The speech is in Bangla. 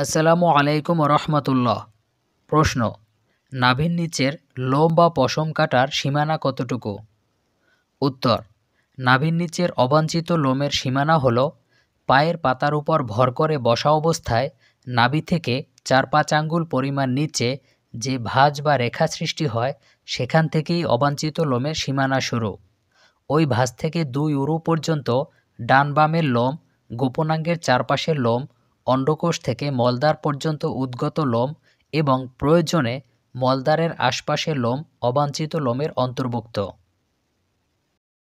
আসসালামু আলাইকুম রহমতুল্লাহ প্রশ্ন নাভির নিচের লোম বা পশম কাটার সীমানা কতটুকু উত্তর নাভির নিচের অবাঞ্ছিত লোমের সীমানা হল পায়ের পাতার উপর ভর করে বসা অবস্থায় নাভি থেকে চার পাঁচ আঙ্গুল পরিমাণ নিচে যে ভাঁজ বা রেখা সৃষ্টি হয় সেখান থেকেই অবাঞ্ছিত লোমের সীমানা শুরু ওই ভাঁজ থেকে দুই উরু পর্যন্ত ডান বামের লোম গোপনাঙ্গের চারপাশের লোম অন্ডকোষ থেকে মলদ্বার পর্যন্ত উদ্গত লোম এবং প্রয়োজনে মলদ্বারের আশপাশের লোম অবাঞ্ছিত লোমের অন্তর্ভুক্ত